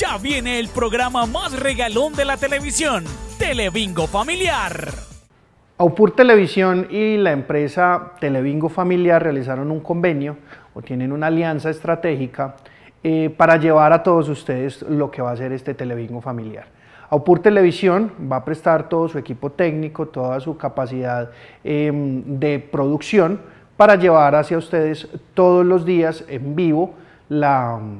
ya viene el programa más regalón de la televisión, Telebingo Familiar. Aupur Televisión y la empresa Telebingo Familiar realizaron un convenio o tienen una alianza estratégica eh, para llevar a todos ustedes lo que va a ser este Telebingo Familiar. Aupur Televisión va a prestar todo su equipo técnico, toda su capacidad em, de producción para llevar hacia ustedes todos los días en vivo la, em,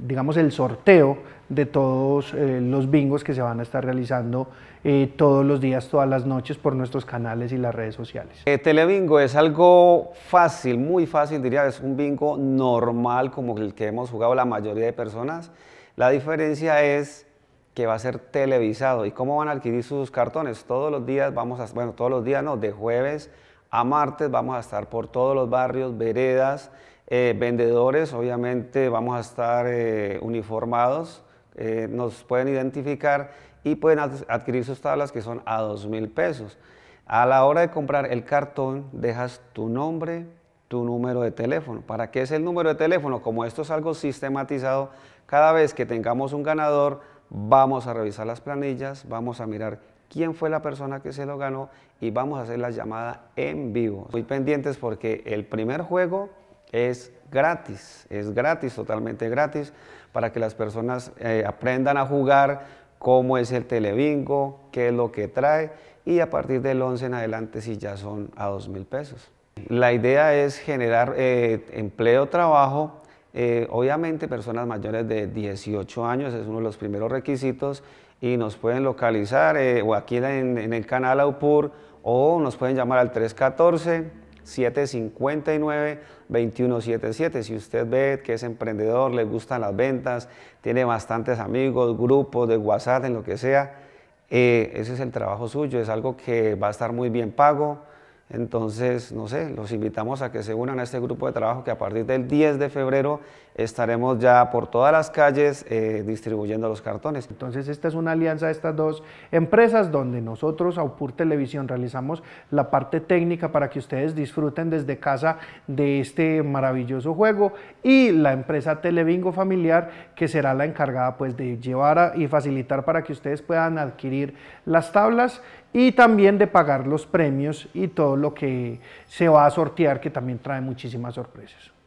digamos, el sorteo de todos eh, los bingos que se van a estar realizando eh, todos los días, todas las noches por nuestros canales y las redes sociales. Eh, telebingo es algo fácil, muy fácil diría, es un bingo normal como el que hemos jugado la mayoría de personas. La diferencia es que va a ser televisado. ¿Y cómo van a adquirir sus cartones? Todos los días vamos a, bueno, todos los días no, de jueves a martes vamos a estar por todos los barrios, veredas, eh, vendedores, obviamente vamos a estar uniformados eh, nos pueden identificar y pueden adquirir sus tablas que son a dos mil pesos. A la hora de comprar el cartón, dejas tu nombre, tu número de teléfono. ¿Para qué es el número de teléfono? Como esto es algo sistematizado, cada vez que tengamos un ganador, vamos a revisar las planillas, vamos a mirar quién fue la persona que se lo ganó y vamos a hacer la llamada en vivo. Muy pendientes porque el primer juego es gratis, es gratis, totalmente gratis, para que las personas eh, aprendan a jugar, cómo es el telebingo, qué es lo que trae, y a partir del 11 en adelante si ya son a 2 mil pesos. La idea es generar eh, empleo, trabajo, eh, obviamente personas mayores de 18 años es uno de los primeros requisitos y nos pueden localizar o aquí en, en, el canal AUPUR o nos pueden llamar al 314 759-2177. Si usted ve que es emprendedor, le gustan las ventas, tiene bastantes amigos, grupos de WhatsApp, en lo que sea, eh, ese es el trabajo suyo, es algo que va a estar muy bien pago. Entonces, no sé, los invitamos a que se unan a este grupo de trabajo que a partir del 10 de febrero estaremos ya por todas las calles eh, distribuyendo los cartones. Entonces, esta es una alianza de estas dos empresas donde nosotros, Aupur Televisión, realizamos la parte técnica para que ustedes disfruten desde casa de este maravilloso juego y la empresa Telebingo Familiar que será la encargada pues de llevar y facilitar para que ustedes puedan adquirir las tablas y también de pagar los premios y todo lo que se va a sortear que también trae muchísimas sorpresas.